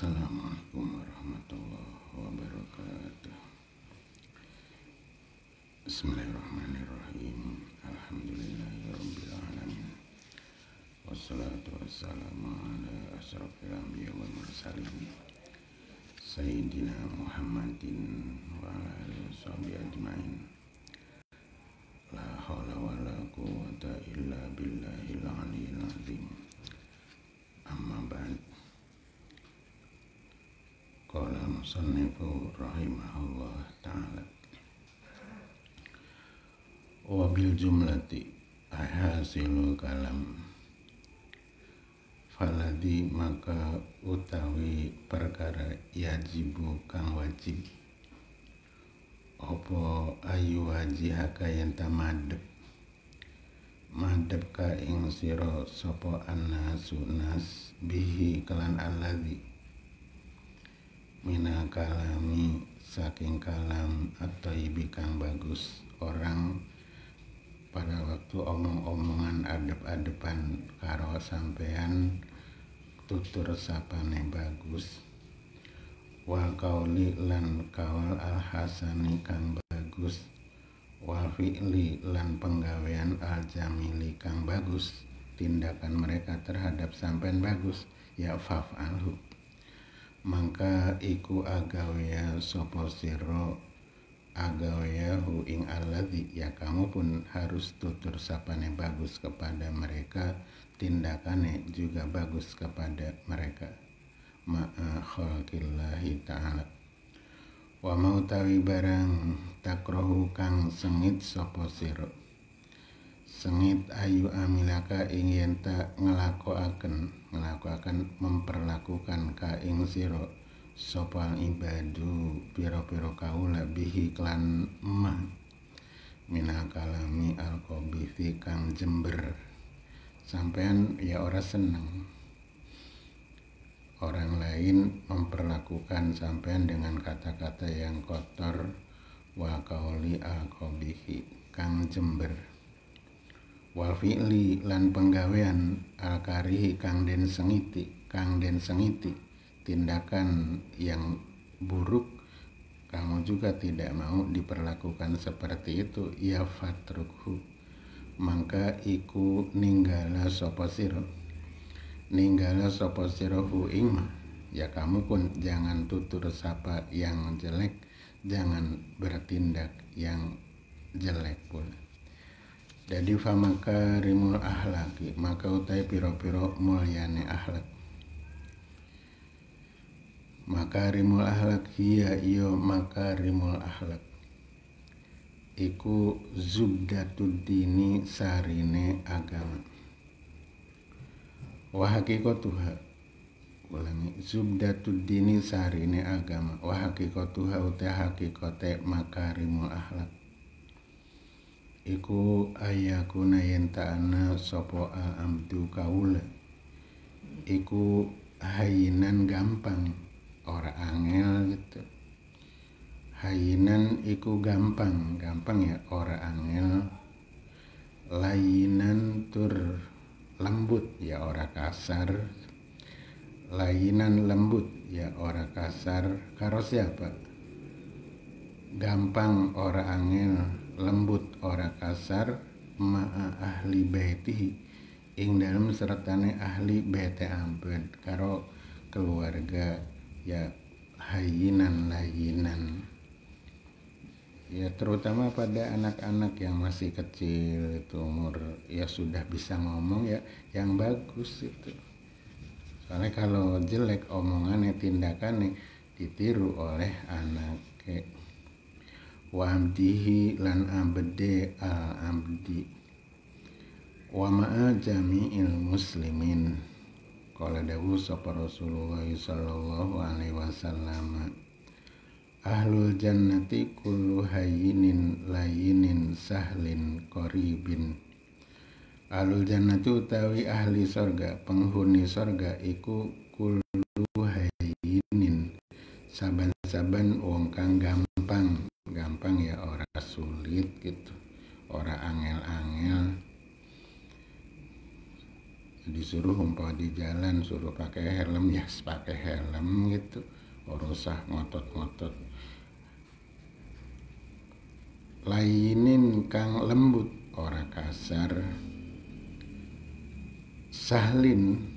Assalamualaikum warahmatullahi wabarakatuh Bismillahirrahmanirrahim Alhamdulillahirrahmanirrahim Wassalatu wassalamu ala asrafil anbiya wal mursalin Sayyidina Muhammadin wa ala alihi ajma'in rahimahullah Taala. wa bil jumlati ahasilu kalam faladi maka utawi perkara yajibu kang wajib opo ayu wajihaka yang tamadep madep ka ing siro sopo annasu nas bihi kelan aladi mina kalami saking kalam atau ibi kang bagus orang pada waktu omong-omongan adep-adepan karo sampean tutur sapane bagus wa kauli lan kawal al hasani kang bagus wa fi'li lan penggawean al jamili kang bagus tindakan mereka terhadap sampean bagus ya fa'alhu maka iku agawya sopo siro agawya hu ing alladzi ya kamu pun harus tutur sapane bagus kepada mereka tindakannya juga bagus kepada mereka ma'a khalqillahi ta'ala wa mautawi barang takrohu kang sengit sopo siro sengit ayu amilaka ing yen tak nglakokaken akan memperlakukan ka ing siro sapa ibadu piro-piro kau lebih klan ma minakalami alqabifi kang jember sampean ya ora seneng orang lain memperlakukan sampean dengan kata-kata yang kotor wa kauli alqabihi kang jember wal fi'li lan penggawean al karihi kang den sengiti kang den sengiti tindakan yang buruk kamu juga tidak mau diperlakukan seperti itu ya fatruku maka iku ninggala sopo ninggala sopo hu ing ya kamu pun jangan tutur sapa yang jelek jangan bertindak yang jelek pula jadi famaka rimul ahlaki maka utai piro-piro mulyane ahlak. Maka rimul ahlak iya iyo maka rimul ahlak. Iku zubdatud dini sarine agama. Wahaki Wahakikotuha ulangi zubdatud dini sarine agama Wahaki wahakikotuha utai hakikote maka rimul ahlak iku ayakuna yen ana sapa amdu kaula iku hayinan gampang ora angel gitu hayinan iku gampang gampang ya ora angel layinan tur lembut ya ora kasar layinan lembut ya ora kasar karo siapa gampang ora angel lembut ora kasar ma'a ahli beti, ing dalam sertane ahli bete ampun karo keluarga ya hayinan layinan ya terutama pada anak-anak yang masih kecil itu umur ya sudah bisa ngomong ya yang bagus itu soalnya kalau jelek omongannya tindakannya ditiru oleh anak kayak wa abdihi lan abdi al abdi wa ma'a jami'il muslimin qala dawu sapa Rasulullah sallallahu alaihi wasallam ahlul jannati kullu hayyinin layinin sahlin qaribin Ahlul jannatu utawi ahli sorga penghuni sorga iku kullu hayinin saban-saban wong kang gampang gampang ya ora sulit gitu ora angel-angel disuruh umpo di jalan suruh pakai helm ya yes, pakai helm gitu urusah ngotot-ngotot lainin kang lembut ora kasar sahlin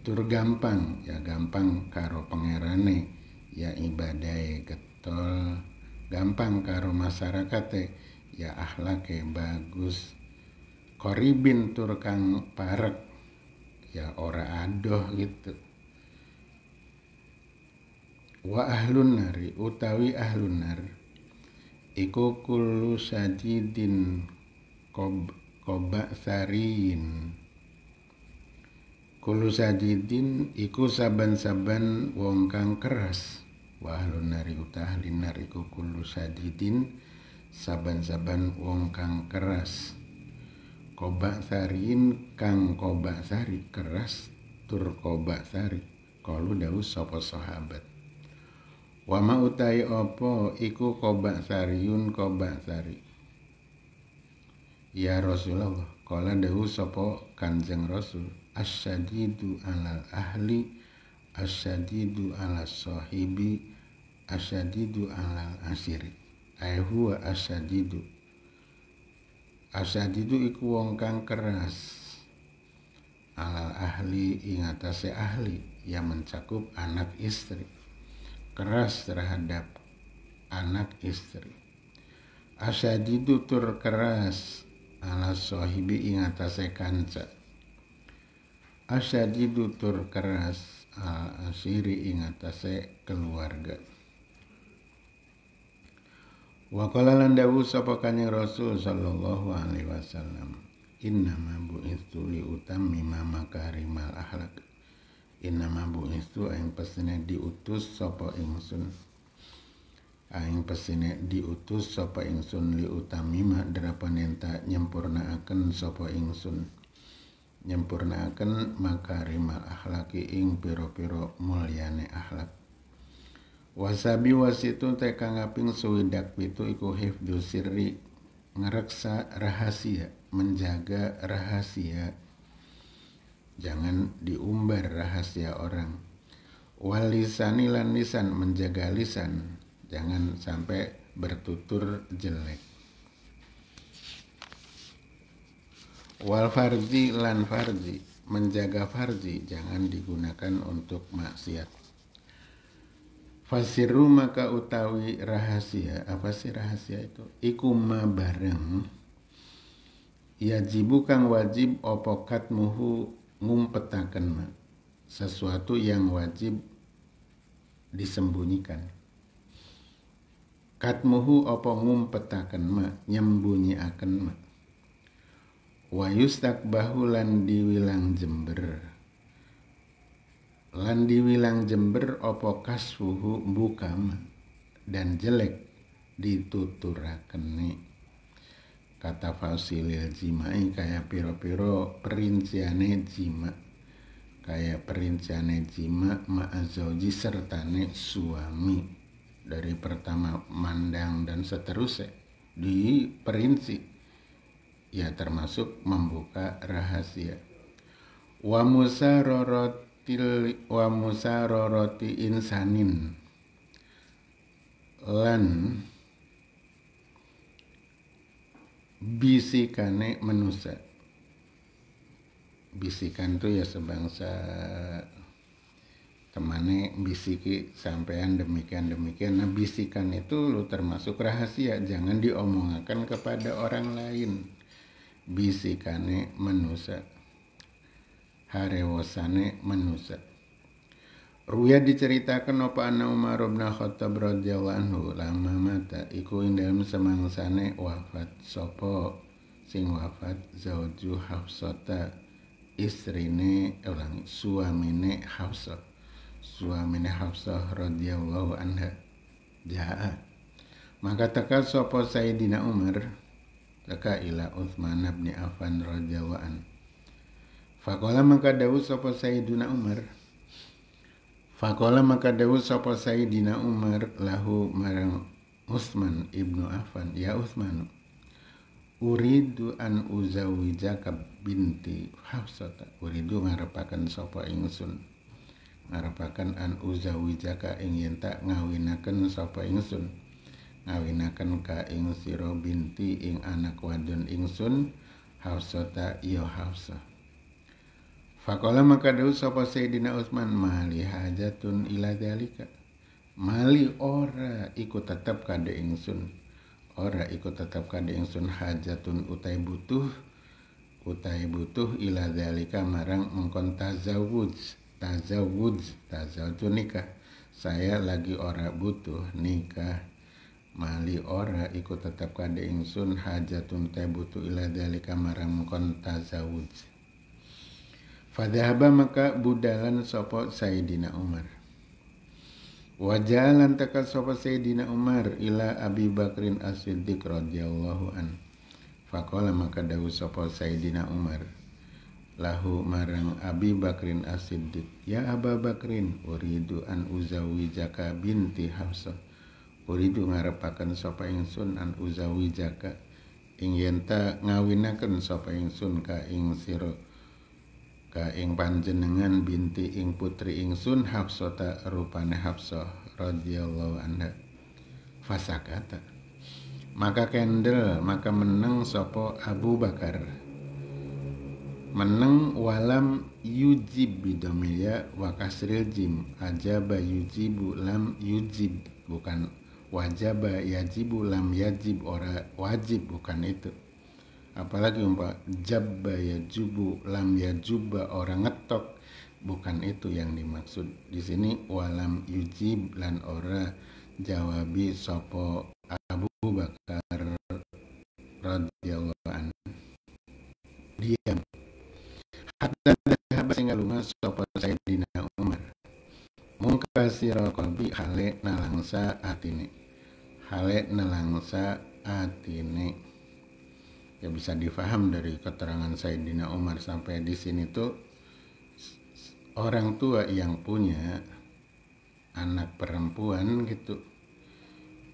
tur gampang ya gampang karo pangerane ya ibadai ya, getol gampang karo masyarakat ya, ya ahlake ya, bagus koribin tur kang parek ya ora adoh gitu wa ahlun nari utawi ahlun nar iku kulu sajidin kob koba sarin kulu sajidin iku saban-saban wong kang keras wa ahlun nari utah linar iku kullu sadidin saban-saban wong kang keras koba sarin kang koba sari keras tur koba sari kalu dawu sapa sahabat wa ma utai opo iku koba sariun koba sari Ya Rasulullah, kala dahu sopo Kanjeng Rasul, asyadidu alal ahli, asyadidu ala sahibi, asyadidu alal asiri ay huwa asyadidu asyadidu iku wong kang keras alal ahli ingatase ahli yang mencakup anak istri keras terhadap anak istri asyadidu tur keras ala sohibi ingatase kanca asyadidu tur keras ala asiri ingatase keluarga Wa qala lan dawu sapa Kanjeng Rasul sallallahu alaihi wasallam, "Inna ma bu'istu li maka makarimal akhlak." Inna ma bu'istu aing pesene diutus sapa ingsun. Aing pesene diutus sapa ingsun li utammima derapan enta nyempurnaaken sapa ingsun. Nyempurnaaken makarimal akhlaki ing pira-pira mulyane akhlak wasabi wasitu teka ngaping suwidak pitu iku hifdu sirri ngereksa rahasia menjaga rahasia jangan diumbar rahasia orang walisani lan lisan menjaga lisan jangan sampai bertutur jelek wal farji lan farji menjaga farji jangan digunakan untuk maksiat Fasiru maka utawi rahasia Apa sih rahasia itu? Iku ma bareng Yajibu kang wajib opokat muhu ngumpetakan ma Sesuatu yang wajib disembunyikan Katmuhu opo ngumpetakan ma Nyembunyi akan ma Wayustak bahulan diwilang jember lan diwilang jember opo kasuhu bukam dan jelek dituturakeni. kata fasilil jimai kayak piro-piro perinciane jima kayak perinciane jima serta sertane suami dari pertama mandang dan seterusnya di perinci. ya termasuk membuka rahasia wa rorot til wa roroti insanin lan bisikane manusia bisikan tuh ya sebangsa temane bisiki sampean demikian demikian nah bisikan itu lu termasuk rahasia jangan diomongkan kepada orang lain bisikane manusia Harewasane manusia. Ruya diceritakan apa anna Umar bin Khattab radhiyallahu anhu lama mata iku ing dalam semangsane wafat sopo. sing wafat zauju Hafsata istrine orang eh, suamine Hafsah suamine Hafsah radhiyallahu anha jaa ya. maka teka sopo Sayyidina Umar teka ila Uthman bin Affan radhiyallahu anhu Fakola maka dawud sapa Sayyidina Umar Fakola maka dawud sapa Sayyidina Umar lahu marang Utsman ibnu Affan ya Utsman Uridu an uzawijaka binti Hafsata Uridu ngarepakan sapa ingsun Ngarepakan an Uzawi Jaka ingin tak ngawinakan sapa ingsun Ngawinakan ka ing Siro binti ing anak wadon ingsun Hafsata iyo Hafsata Fakola maka dahus sapa Sayyidina Utsman mali hajatun ila dalika. Mali ora ikut tetap kade ingsun. Ora ikut tetap kade ingsun hajatun utai butuh utai butuh ila dalika marang mengkon tazawuj. Tazawuj, tazawuj nikah. Saya lagi ora butuh nikah mali ora ikut tetap kade ingsun hajatun utai butuh ila dalika marang mengkon tazawuj. Fadhahaba maka budalan sopo Sayyidina Umar. Wajalan teka sopo Sayyidina Umar ila Abi Bakrin As-Siddiq radhiyallahu an. Fakola maka dahu sopo Sayyidina Umar. Lahu marang Abi Bakrin As-Siddiq. Ya Aba Bakrin, uridu an uzawi jaka binti Hafsah. Uridu ngarepakan yang sun an uzawi jaka. Ingyenta ngawinakan yang sun ka ing siro ka ing panjenengan binti ing putri ingsun Hafsata rupane Hafsah radhiyallahu anha fasakata maka kendel maka meneng sopo Abu Bakar meneng walam yujib bidomilia wakasril jim ajaba yujibu lam yujib bukan wajaba yajibu lam yajib ora wajib bukan itu apalagi umpah jabba ya jubu lam ya juba orang ngetok bukan itu yang dimaksud di sini walam yujib lan ora jawabi sopo Abu Bakar radhiyallahu an diam hatta dah sing lunga sopo Sayyidina Umar mungkasiro qalbi hale nalangsa atine hale nalangsa atine ya bisa difaham dari keterangan Sayyidina Umar sampai di sini tuh orang tua yang punya anak perempuan gitu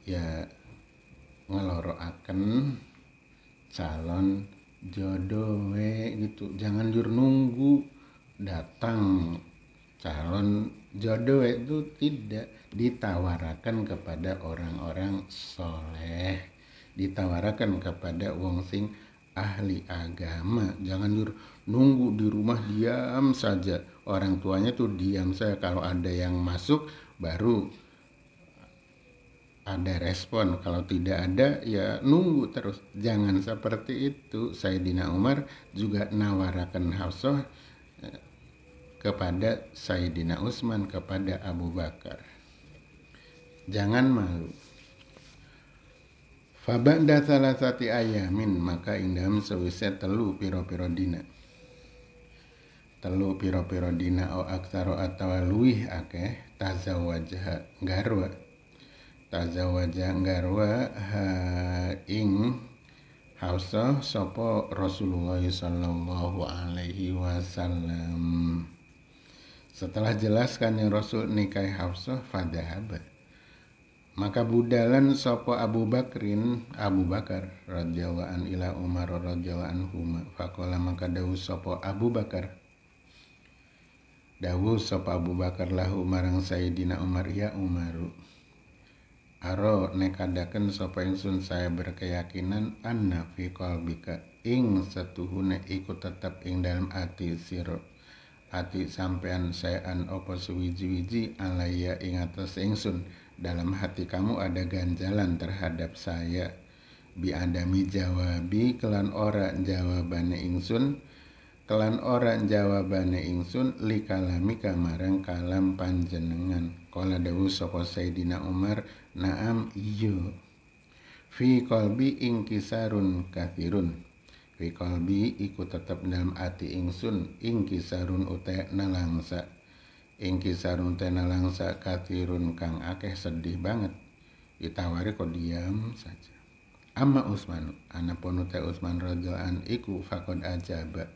ya ngeloroaken calon jodoh eh gitu jangan jur nunggu datang calon jodoh itu tidak ditawarkan kepada orang-orang soleh ditawarkan kepada wong sing ahli agama jangan nur nunggu di rumah diam saja orang tuanya tuh diam saja kalau ada yang masuk baru ada respon kalau tidak ada ya nunggu terus jangan seperti itu Sayyidina Umar juga nawarakan Hafsah eh, kepada Sayyidina Utsman kepada Abu Bakar jangan malu Fabanda salah satu ayamin maka indam sewise telu piro-piro dina. Telu piro-piro dina o aktaro atau luih akeh wajah garwa. Taza wajah garwa ha ing hausa sopo Rasulullah sallallahu alaihi wasallam. Setelah jelaskan yang Rasul nikahi Hafsah, fadahabat maka budalan sapa Abu Bakrin Abu Bakar radhiyallahu an ila Umar radhiyallahu anhu faqala maka dawu sapa Abu Bakar dawu sapa Abu Bakar lahu marang Sayyidina Umar ya Umaru Aro nekadaken sapa ingsun saya berkeyakinan anna fi qalbika ing setuhune iku tetap ing dalam ati sira ati sampean saya an opo suwiji-wiji alaya ing atas ingsun dalam hati kamu ada ganjalan terhadap saya biadami jawabi kelan ora jawabane ingsun kelan ora jawabane ingsun li kalami kamarang kalam panjenengan kala dawu sapa sayidina Umar naam iyo fi qalbi ingkisarun kathirun fi qalbi iku tetep dalam ati ingsun ingkisarun utek nalangsa Ingkisarun tena langsa katirun kang akeh sedih banget. ditawari kok diam saja. Amma Usman, anak ponote Usman radhiyallahu iku fakon ajaba.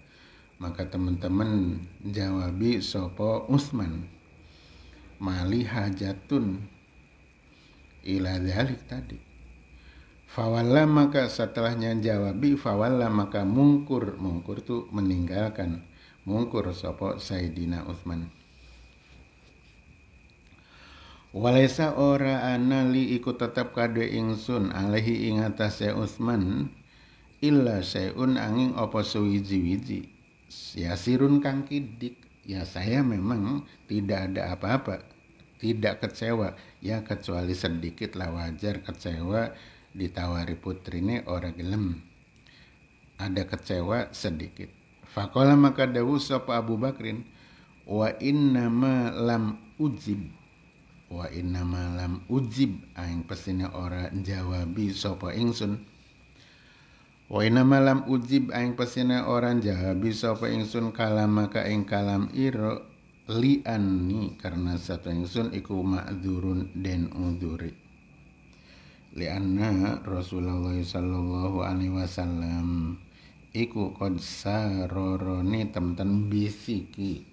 Maka teman-teman jawabi sopo Usman. Mali hajatun ila dhalik tadi. Fawalla maka setelahnya jawabi fawalla maka mungkur. Mungkur tuh meninggalkan. Mungkur sopo Saidina Usman Walaisa ora anali ikut iku tetep ingsun alehi ingata se Utsman illa sayun angin apa suwiji-wiji Ya sirun kang kidik ya saya memang tidak ada apa-apa tidak kecewa ya kecuali sedikit lah wajar kecewa ditawari putri ini ora gelem ada kecewa sedikit fakola maka dawu sop Abu Bakrin wa inna ma lam ujib wa inna malam ujib aing pesine ora jawabi sapa ingsun wa inna malam ujib aing pesine ora jawabi sapa ingsun kalama maka ing kalam li anni karena satu ingsun iku ma'dzurun den uduri li'anna Rasulullah sallallahu alaihi wasallam iku roro saroroni temten bisiki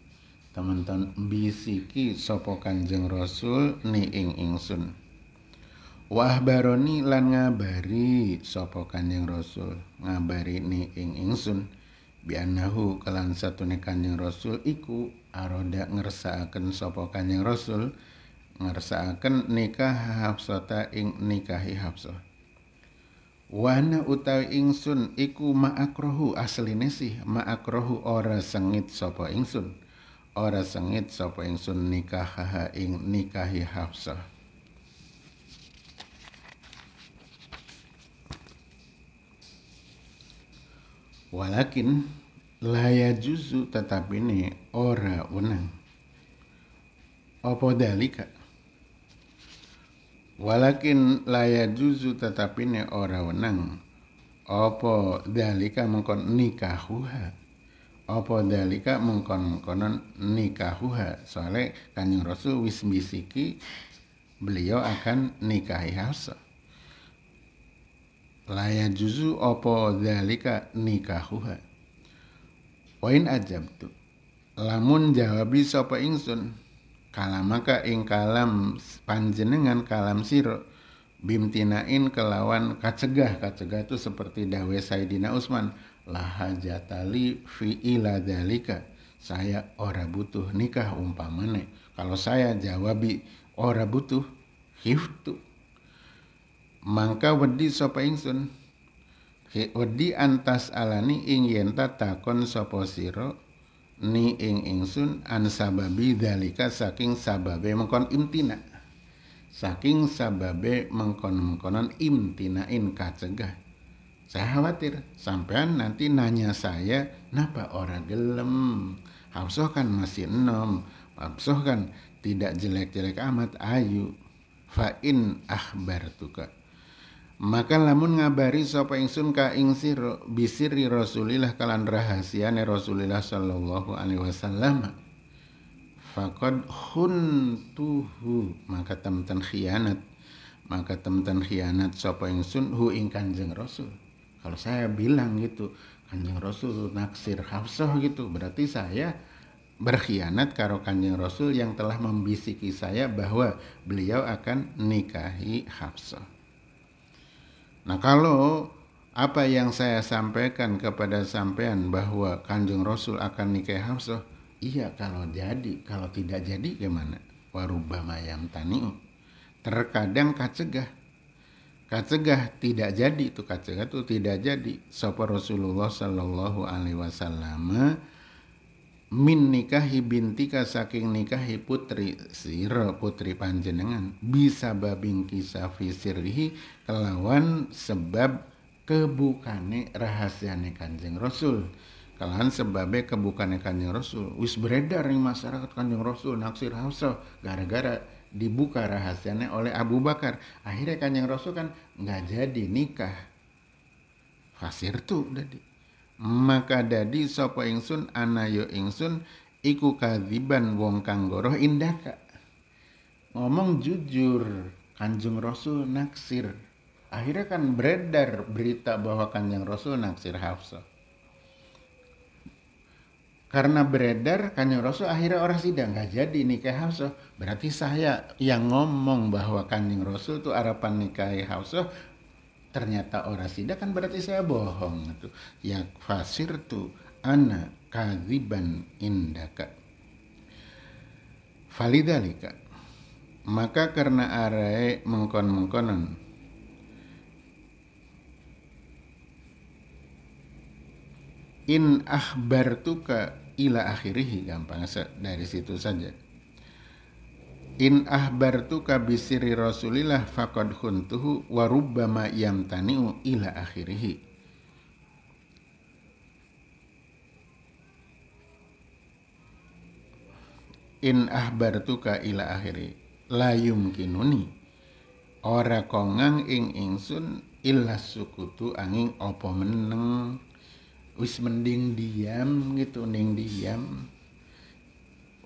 teman-teman bisiki sopo Kanjeng Rasul ni ing ingsun wah baroni lan ngabari sopo Kanjeng Rasul ngabari ni ing ingsun bianahu kelan ni Kanjeng Rasul iku aroda ngersaaken sopo Kanjeng Rasul ngersaaken nikah Hafsata ing nikahi Hafsah Wana utawi ingsun iku ma'akrohu aslinesih ma'akrohu ora sengit sopo ingsun ora sengit sapa ingsun ha ing nikahi Hafsah walakin laya juzu tetapi ini ora unang opo dalika walakin laya juzu tetapi ini ora unang opo dalika mengkon nikahuha Opo dalika mengkon-mengkonon nikahuha soalnya kanjeng rasul wis bisiki beliau akan nikahi hasa. laya juzu opo dalika nikahuha wain ajab tu lamun jawabi sapa ingsun kalamaka ing kalam panjenengan kalam siro bimtinain kelawan kacegah kacegah itu seperti dawe Saidina Usman lahajatali ila dalika saya ora butuh nikah umpamane kalau saya jawabi ora butuh hiftu mangka wedi sapa ingsun wedi antas alani ing yenta takon sapa sira ni ing ingsun an sababi dalika saking sababe mengkon imtina saking sababe mengkon mengkonan imtina in kacegah saya khawatir sampean nanti nanya saya, napa orang gelem? Hamsoh kan masih enom, Hamsoh kan tidak jelek-jelek amat ayu. Fa'in akhbar tuka. Maka lamun ngabari sapa ingsun ka ing bisiri Rasulillah kalan rahasiane Rasulillah sallallahu alaihi wasallam. Fakod khuntuhu maka teman-teman khianat maka teman-teman khianat sapa ingsun hu ing Kanjeng Rasul kalau saya bilang gitu, Kanjeng Rasul naksir Hafsah gitu, berarti saya berkhianat karo Kanjeng Rasul yang telah membisiki saya bahwa beliau akan nikahi Hafsah. Nah, kalau apa yang saya sampaikan kepada sampean bahwa Kanjeng Rasul akan nikahi Hafsah, iya kalau jadi, kalau tidak jadi gimana? Warubah mayam tani Terkadang kacegah kacegah tidak jadi itu kacegah itu tidak jadi sapa Rasulullah sallallahu alaihi wasallam min nikahi bintika saking nikahi putri sira putri panjenengan bisa babing kisah fisirhi kelawan sebab kebukane rahasiane Kanjeng Rasul kalahan sebabnya kebukane Kanjeng Rasul wis beredar ning masyarakat Kanjeng Rasul naksir hausa gara-gara dibuka rahasianya oleh Abu Bakar. Akhirnya Kanjeng Rasul kan nggak jadi nikah. Fasir tuh tadi. Maka dadi sopo ingsun ana yo ya ingsun iku kadziban wong kang goroh indaka. Ngomong jujur, Kanjeng Rasul naksir. Akhirnya kan beredar berita bahwa Kanjeng Rasul naksir Hafsah karena beredar kanjeng rasul akhirnya orang sidang nggak jadi nikah hausoh berarti saya yang ngomong bahwa kanjeng rasul tuh harapan nikah hausoh ternyata orang sidang kan berarti saya bohong itu ya fasir tuh ana kaziban indaka validalika maka karena arai mengkon mengkonon in ahbar tuka ila akhirih gampang dari situ saja in ahbartuka bisiri rasulillah faqad khuntuhu wa rubbama yamtani'u ila akhirih in ka ila akhirih. la yumkinuni ora kongang ing ingsun illa sukutu angin opo meneng wis mending diam gitu mending diam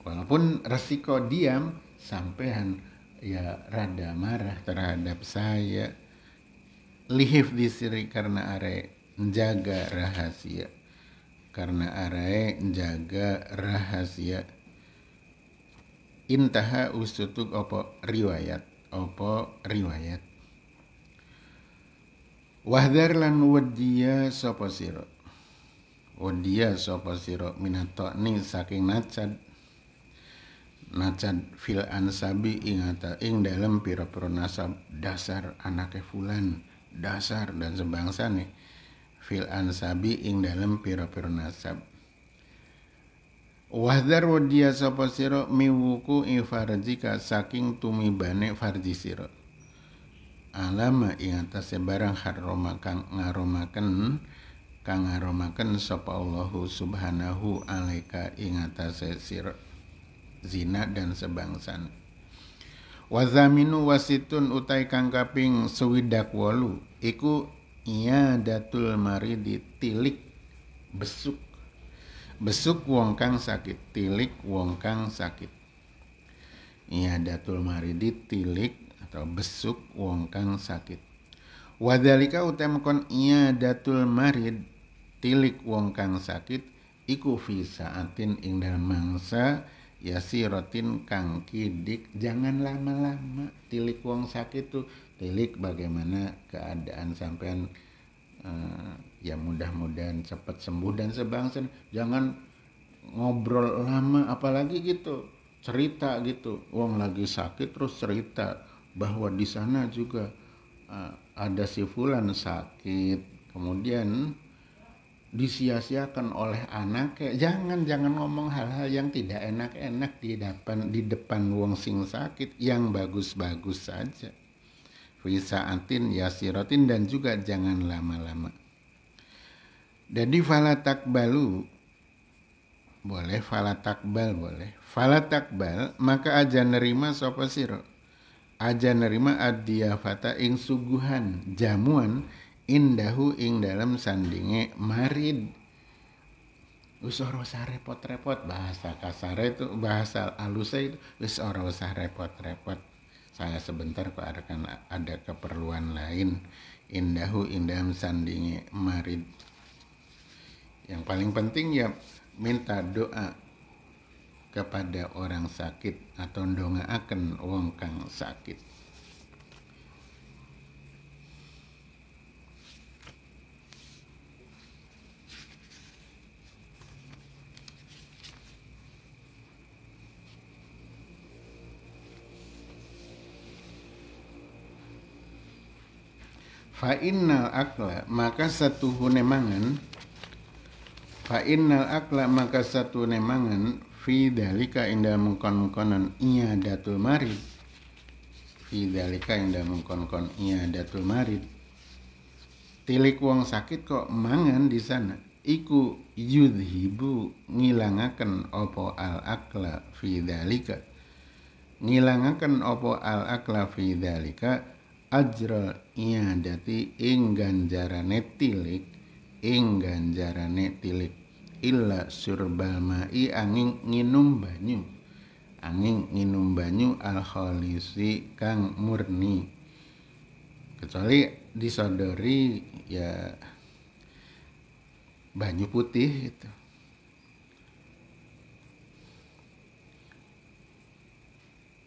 walaupun resiko diam sampean ya rada marah terhadap saya lihif sini karena are menjaga rahasia karena are menjaga rahasia intaha usutuk opo riwayat opo riwayat wahdar lan wadiyah sopo sirot Wadiya oh, sopa soposiro minato ni saking nacat nacat fil ansabi ingata ing dalam piro-piro nasab dasar anake fulan dasar dan sebangsa nih fil ansabi ing dalam piro-piro nasab Wahdar wadia sapa sira miwuku infarjika saking tumibane farji siro Alama ing atase barang haroma kang ngaromaken kang haramaken sapa Allahu subhanahu alaika ing atase sira zina dan sebangsan wazaminu wasitun utai kang kaping sewidak walu iku iya datul mari ditilik besuk besuk wong kang sakit tilik wong kang sakit iya datul mari ditilik atau besuk wong kang sakit Wadhalika utemkon iya datul marid tilik wong kang sakit iku fi saatin ing mangsa mangsa sirotin kang kidik jangan lama-lama tilik wong sakit tuh tilik bagaimana keadaan sampean uh, ya mudah-mudahan cepat sembuh dan sebangsen jangan ngobrol lama apalagi gitu cerita gitu wong lagi sakit terus cerita bahwa di sana juga Eh, ada si Fulan sakit, kemudian disia-siakan oleh anak kayak jangan jangan ngomong hal-hal yang tidak enak-enak di depan di depan wong sing sakit yang bagus-bagus saja fisaatin yasiratin dan juga jangan lama-lama jadi falatak balu boleh falatak bal boleh falatak bal maka aja nerima sopo siro aja nerima adiyafata ing suguhan jamuan indahu ing dalam sandinge marid Usah ora usah repot-repot bahasa kasar itu bahasa alusnya itu usah usah repot-repot saya sebentar kok akan ada keperluan lain indahu dalam sandinge marid yang paling penting ya minta doa kepada orang sakit atau ndongaaken wong kang sakit. Fa innal akla maka satu mangan Fa innal akla maka satu nemangan fi indah indal mengkon-mengkonan iya datul marid fi dalika mengkonkon mengkon iya datul marid tilik wong sakit kok mangan di sana iku yudhibu ngilangaken opo al akla fi dalika ngilangaken opo al akla fi dalika iya dati ing ganjarane tilik ing ganjarane tilik illa surbal ma'i angin nginum banyu angin nginum banyu al khalisi kang murni kecuali disodori ya banyu putih itu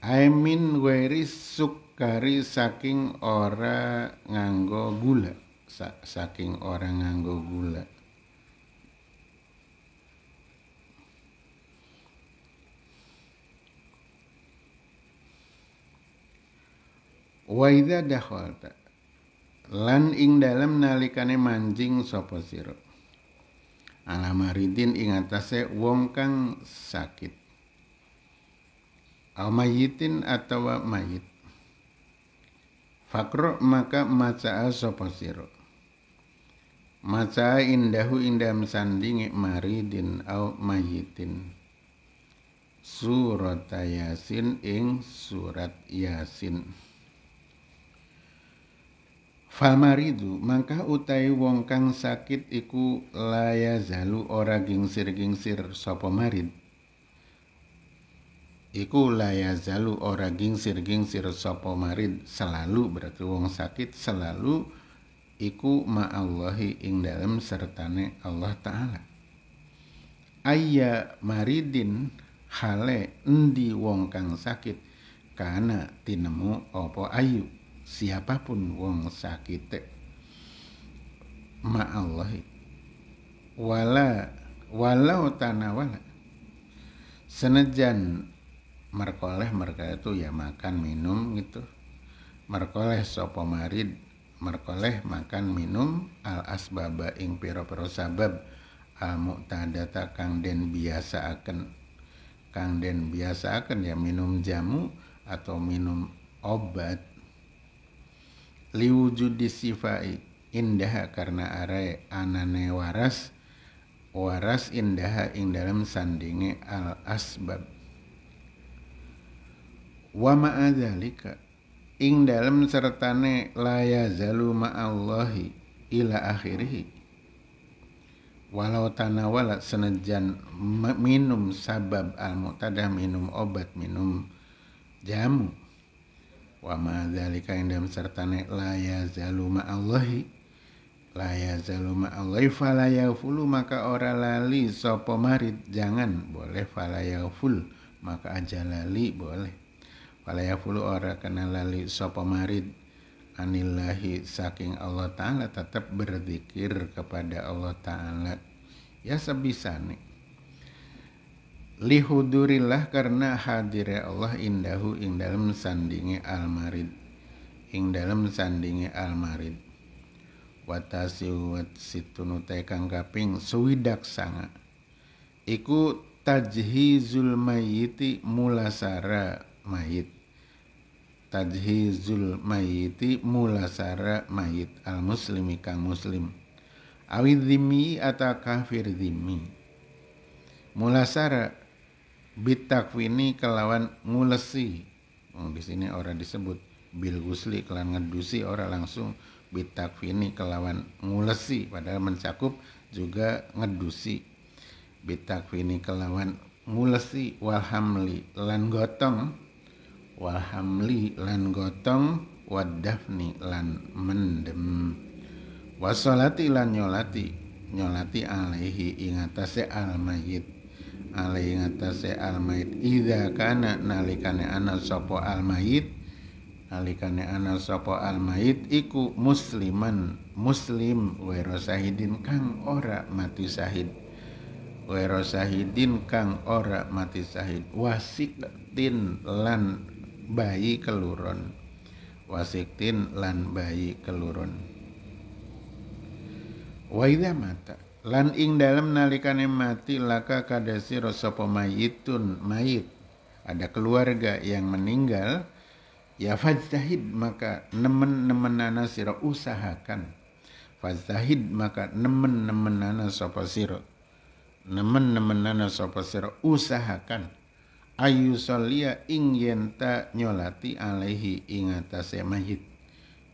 Aimin weri sukari saking ora nganggo gula Sa saking ora nganggo gula Wa idza dakhalta lan ing dalam nalikane mancing sapa sira. Alamaridin ing atase wong kang sakit. Al mayitin atawa mayit. Fakro maka maca sapa sira. Maca'a indahu indam sandingi maridin au mayitin. Surat Yasin ing surat Yasin. Famaridu maka utai wong kang sakit iku laya zalu ora gingsir-gingsir sopo marid. Iku laya zalu ora gingsir-gingsir sopo marid selalu berarti wong sakit selalu iku ma Allahi ing dalam sertane Allah taala. Ayya maridin hale endi wong kang sakit karena tinemu opo ayu siapapun wong sakite ma Allah wala walau tanawala senajan merkoleh mereka itu ya makan minum gitu merkoleh sopomarid merkoleh makan minum al asbaba ing piro piro sabab al muktadata kang den biasa akan kang den biasa akan ya minum jamu atau minum obat liwujudi disifai indah karena arai anane waras waras indah ing dalam sandinge al asbab wama azalika ing dalam sertane laya ma allahi ila akhirih walau tanawala senajan minum sabab al mutada minum obat minum jamu wa ma dzalika inda serta sertane la yazalu ma'allahi la yazalu ma'allahi fala yaghfulu maka ora lali sapa marid jangan boleh fala yaghful maka aja lali boleh fala fulu ora kena lali sapa marid anillahi saking Allah taala tetap berzikir kepada Allah taala ya sebisa nih Lihudurilah karena hadirnya Allah indahu ing dalam sandingi almarid ing dalam sandingi almarid watasi wat situnu kang kaping suwidak sanga iku tajhizul mayiti mulasara mayit tajhizul mayiti mulasara mayit al muslimi kang muslim awidimi atau kafir dimi mulasara bitakwini kelawan ngulesi oh, hmm, di sini orang disebut bil gusli kelan ngedusi orang langsung bitakwini kelawan ngulesi padahal mencakup juga ngedusi bitakwini kelawan ngulesi walhamli lan gotong walhamli lan gotong wadafni lan mendem wasolati lan nyolati nyolati alaihi ingatase al alaihi ngatasé al idza kana nalikane ana sapa al mayit nalikane ana sapa al iku musliman muslim wero sahidin kang ora mati sahid wero sahidin kang ora mati sahid wasiktin lan bayi keluron wasiktin lan bayi keluron wa mata Lan ing dalam nalikane mati laka kadasi rosopo mayitun mayit. Ada keluarga yang meninggal. Ya fajtahid maka nemen-nemenana siro usahakan. Fajtahid maka nemen-nemenana sopo siro. nemen nana sopo siro usahakan. Ayu solia ing yenta nyolati alehi ingatase mayit.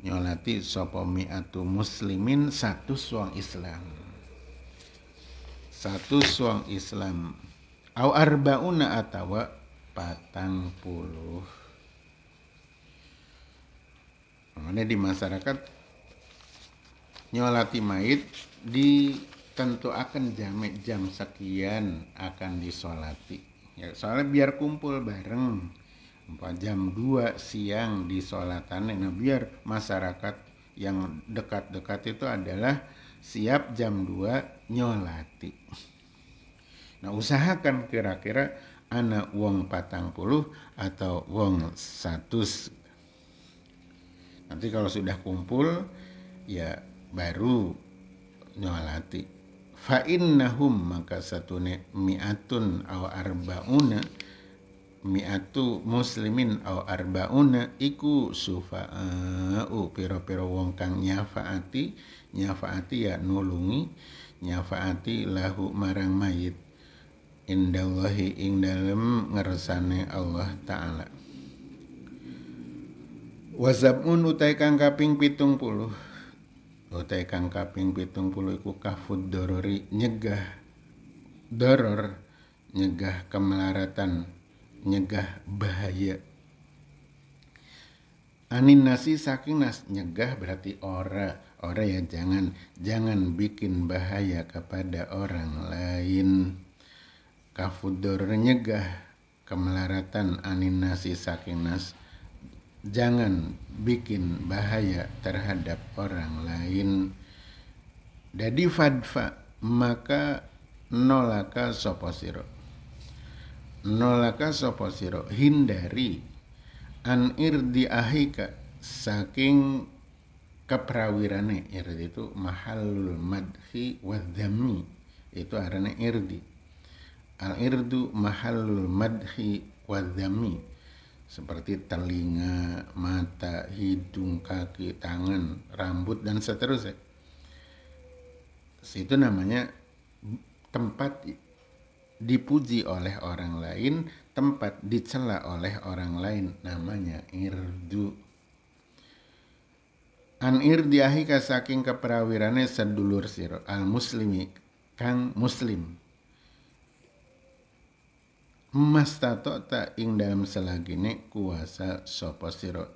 Nyolati sopo miatu muslimin satu suang islam satu suang Islam au arbauna atawa patang puluh mana di masyarakat nyolati di tentu akan jam sekian akan disolati. Ya, soalnya biar kumpul bareng. Empat jam dua siang disolatannya Nah biar masyarakat yang dekat-dekat itu adalah siap jam 2 nyolati nah usahakan kira-kira anak wong patang puluh atau wong satu. nanti kalau sudah kumpul ya baru nyolati Fa'innahum maka satu mi'atun aw arbauna mi'atu muslimin aw arbauna iku sufa'u piro-piro wong kang nyafaati nyafaati ya nulungi nyafaati lahu marang mayit indallahi ing dalem ngersane Allah taala Wazabun utai kang kaping pitung puluh Utai kang kaping pitung puluh iku kafud dorori nyegah Doror nyegah kemelaratan nyegah bahaya Anin nasi saking nas nyegah berarti ora. Ora ya jangan jangan bikin bahaya kepada orang lain. Kafudor nyegah kemelaratan anin nasi saking nas. Jangan bikin bahaya terhadap orang lain. Dadi fadfa maka nolaka soposiro. Nolaka soposiro hindari an irdi ahika saking keprawirane irdi itu mahalul madhi wadhami itu arane irdi al irdu mahalul madhi wadhami seperti telinga, mata, hidung, kaki, tangan, rambut dan seterusnya. Itu namanya tempat dipuji oleh orang lain tempat dicela oleh orang lain namanya irdu. An irdiahi saking keperawirane sedulur siro al muslimi kang muslim. Mas tato tak ing dalam selagini kuasa sopo siro.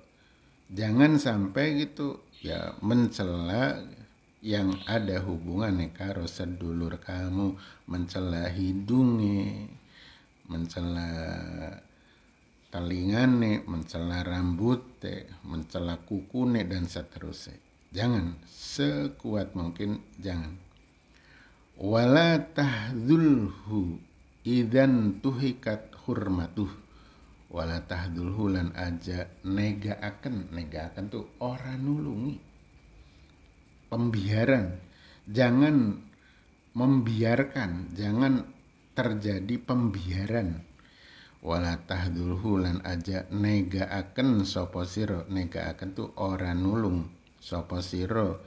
Jangan sampai gitu ya mencela yang ada hubungannya karo sedulur kamu mencela hidungnya mencela telingane, mencela rambut, mencela kukune dan seterusnya. Jangan sekuat mungkin jangan. Wala tahdzulhu idan tuhikat hurmatuh. Wala tahdzulhu lan aja negaaken, negaaken tuh ora nulungi. Pembiaran. Jangan membiarkan, jangan terjadi pembiaran wala tahdulhu lan aja sopo siro nega akan tu ora nulung sopo siro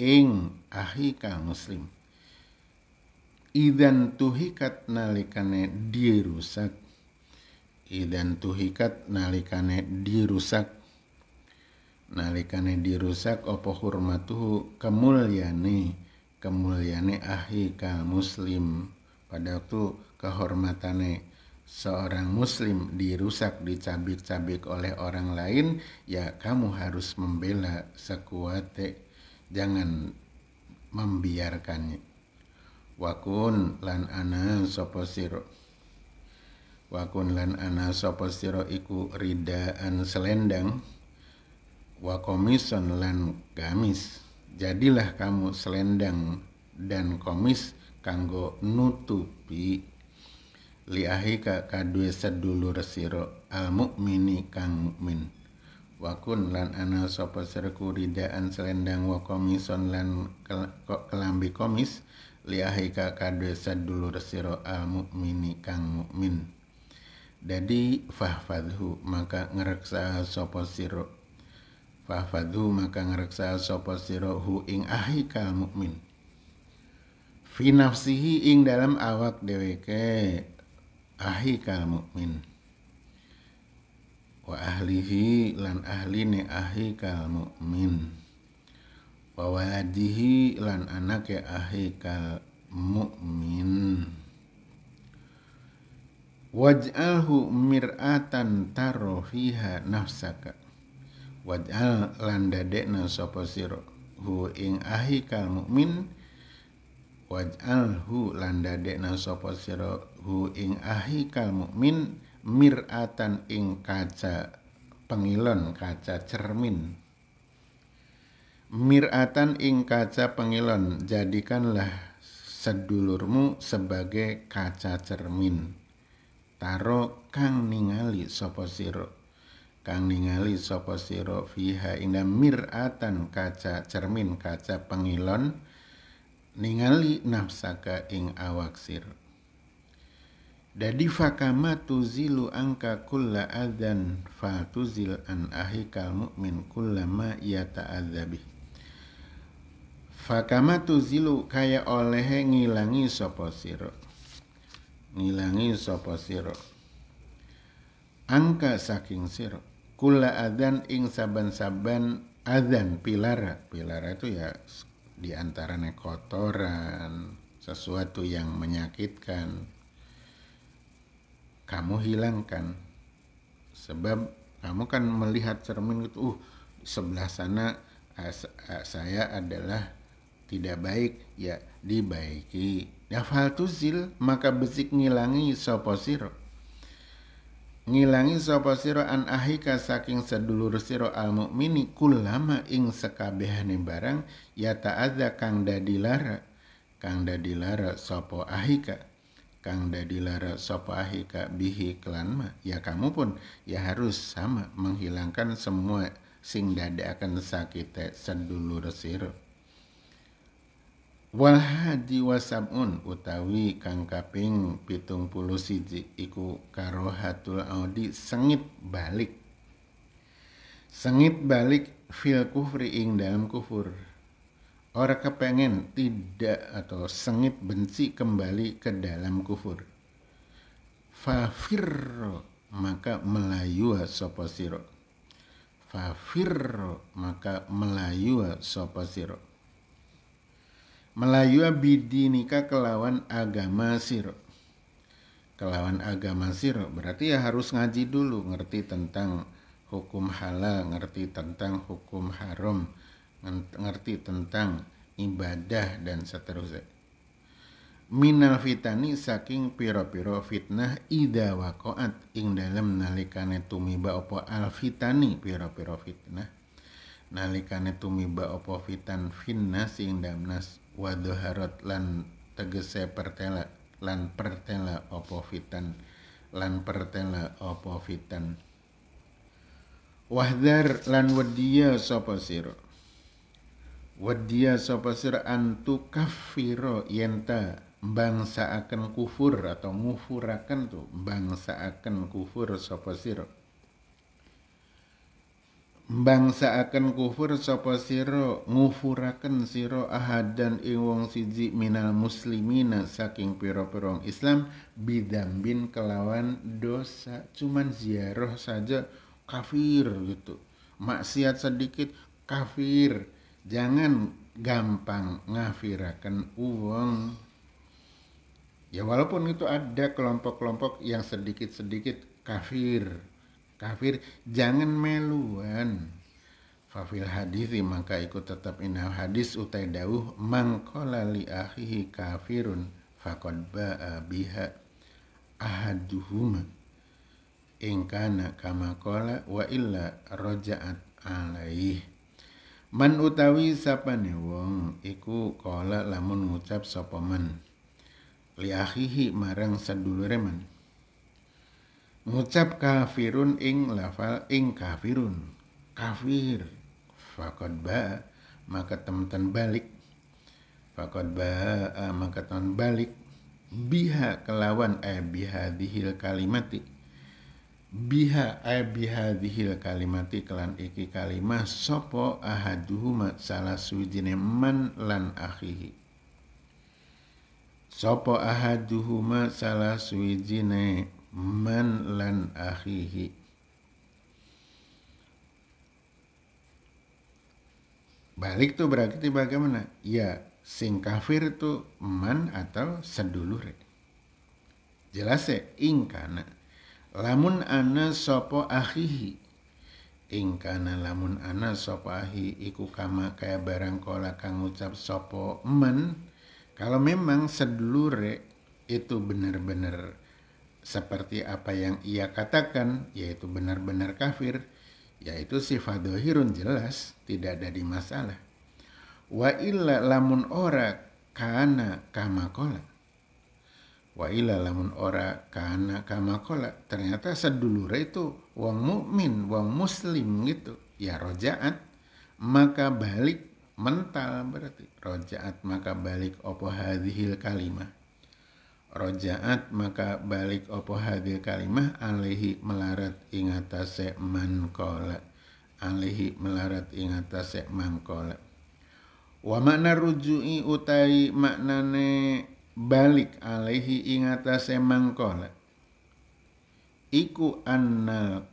ing ahika muslim idan tuhikat nalikane dirusak idan tuhikat nalikane dirusak nalikane dirusak opo hurmatuhu kemulyane kemulyane ahika muslim pada waktu kehormatannya seorang muslim dirusak dicabik-cabik oleh orang lain ya kamu harus membela sekuatnya, jangan membiarkannya wakun lan ana soposiro, wakun lan ana soposiro sira iku ridaan selendang wakomison lan gamis jadilah kamu selendang dan komis kanggo nutupi liahika kadue sedulur siro al mukmini kang mukmin wakun lan ana sapa sirku ridaan selendang wa komison lan kelambi komis liahika kadue sedulur siro al mukmini kang mukmin jadi fahfadhu maka ngereksa sopo siro fahfadhu maka ngereksa sopo siro hu ing ahika mukmin fi nafsihi ing dalam awak dheweke ahi kal mukmin wa ahlihi lan ahline ahi kal mukmin wa waladihi lan anake ahi kal mukmin waj'alhu mir'atan taru fiha nafsaka waj'al lan dadekna sapa sira hu ing ahi kal mukmin waj'alhu landadekna dadekna sapa sira hu ing kal mukmin mir'atan ing kaca pengilon kaca cermin mir'atan ing kaca pengilon jadikanlah sedulurmu sebagai kaca cermin taro kang ningali sopo siro kang ningali sopo siro fiha ing mir'atan kaca cermin kaca pengilon ningali nafsaka ing awak sir Dadi fakama tuzilu angka kulla adzan fa tuzil an ahikal mu'min kullama adabi. Fakama tuzilu kaya oleh ngilangi sopo Ngilangi sopo Angka saking sir kula adzan ing saban-saban adzan pilara pilara itu ya di antaranya kotoran, sesuatu yang menyakitkan, kamu hilangkan. Sebab kamu kan melihat cermin itu, uh, sebelah sana uh, saya adalah tidak baik, ya dibaiki. Dafal tuzil, maka besik ngilangi soposiro ngilangi sopo siro an ahika saking sedulur siro al mukmini kulama ing sekabehane barang ya ta'adza kang dadi lara kang dadi lara sapa ahika kang dadi lara sapa ahika bihi klan ma ya kamu pun ya harus sama menghilangkan semua sing dada akan sakit sedulur siro Walhadi wasabun utawi kang kaping pitung puluh siji iku karohatul audi sengit balik sengit balik fil kufri ing dalam kufur orang kepengen tidak atau sengit benci kembali ke dalam kufur Fafir maka melayu sopo siro maka melayu sopo siro Melayu bidinika kelawan agama siro. Kelawan agama siro berarti ya harus ngaji dulu ngerti tentang hukum halal, ngerti tentang hukum haram, ngerti tentang ibadah dan seterusnya. Minal fitani saking piro-piro fitnah ida wakoat ing dalam nalikane tumiba opo al fitani piro-piro fitnah nalikane tumiba opo fitan finnas ing damnas wadoharot lan tegese pertela lan pertela opo fitan lan pertela opo fitan wahdar lan wadiya sopo siro wadiya sopo siro antu kafiro yenta bangsa akan kufur atau ngufurakan tuh bangsa akan kufur sopo siro bangsa akan kufur sapa siro ngufuraken ahad dan ing wong siji minal muslimina saking piro pirong Islam bidambin kelawan dosa cuman ziaroh saja kafir gitu maksiat sedikit kafir jangan gampang ngafirakan uang ya walaupun itu ada kelompok-kelompok yang sedikit-sedikit kafir kafir jangan meluan fafil hadis maka ikut tetap inal hadis utai dawuh mangkola li ahihi kafirun fakod ba'a biha ahaduhuma ingkana kamakola wa illa rojaat alaih man utawi nih wong iku kola lamun ngucap sopaman li ahihi marang sadulureman ngucap kafirun ing lafal ing kafirun kafir fakot ba maka teman balik fakot ba maka teman balik biha kelawan eh biha dihil kalimati biha eh biha dihil kalimati kelan iki kalimah sopo ahaduhuma salah sujine man lan akhihi sopo ahaduhuma salah sujine man lan akhihi balik tuh berarti bagaimana ya sing kafir itu man atau sedulur jelas ya ingkana lamun ana sopo akhihi ingkana lamun ana sopo ahi iku kama kaya barang kola kang ucap sopo men kalau memang sedulure itu benar-benar seperti apa yang ia katakan, yaitu benar-benar kafir, yaitu sifat dohirun jelas, tidak ada di masalah. Wa illa lamun ora kana kamakola. Wa illa lamun ora kana kamakola. Ternyata sedulur itu wong mukmin, wong muslim gitu. Ya rojaat, maka balik mental berarti. Rojaat maka balik opo hadhil kalimah rojaat maka balik opo hadil kalimah alehi melarat ingatase mankola alehi melarat ingatase mankola wa makna rujui utai maknane balik alihi ingatase mankola. iku annal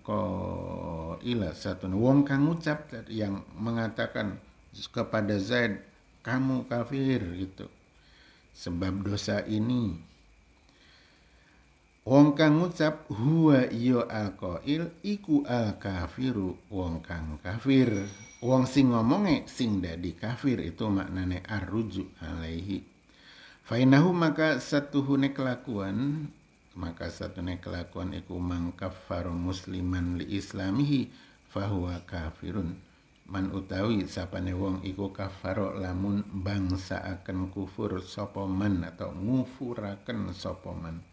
ila satu wong kang ucap yang mengatakan kepada Zaid kamu kafir gitu sebab dosa ini Wong kang ngucap huwa iya alqail iku al kafiru wong kang kafir. Wong sing ngomonge sing dadi kafir itu maknane arruju alaihi. Fainahu maka satu satuhune kelakuan maka satu hune kelakuan iku mangkafaru musliman li islamihi fahuwa kafirun. Man utawi sapane wong iku kafaro lamun bangsa akan kufur sopoman atau ngufuraken sopoman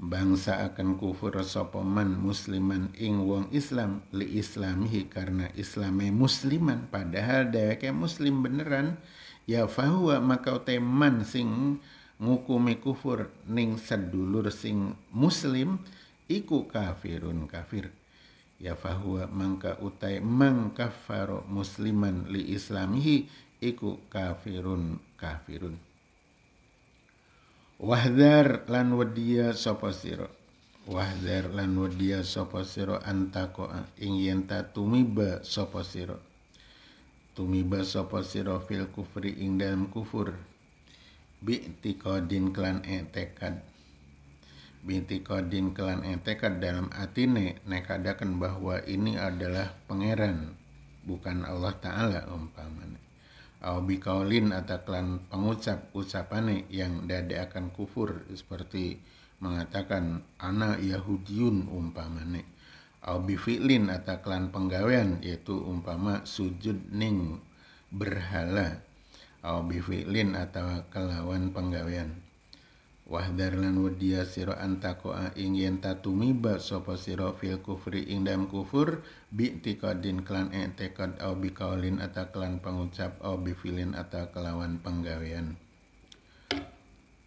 bangsa akan kufur sopoman musliman ing wong islam li islamihi karena islame musliman padahal dheweke muslim beneran ya fahuwa makau teman sing ngukumi kufur ning sedulur sing muslim iku kafirun kafir ya fahuwa mangka utai mangkafaro musliman li islamihi iku kafirun kafirun Wahdar lan wadiya sapa sira Wahdar lan wadiya sapa sira antako ing yen tumiba sapa sira tumiba sapa sira fil kufri ing dalam kufur bi'tiqadin klan etekad Kodin klan etekad dalam atine nekadakan bahwa ini adalah pangeran bukan Allah Ta'ala umpamanya kaulin atau klan pengucap ucapane yang akan kufur seperti mengatakan ana yahudiun umpamane au atau klan penggawean yaitu umpama sujud ning berhala au atau kelawan penggawean wahdar lan wadiya sira antaqoa ing yen tatumiba sapa sira fil kufri ing dalam kufur bi tikadin klan tekad au bi kaulin ata klan pengucap au bi filin ata kelawan penggawean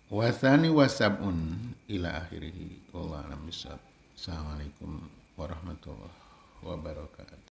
wasani wasabun ila akhirih wallahu alam Assalamualaikum warahmatullahi wabarakatuh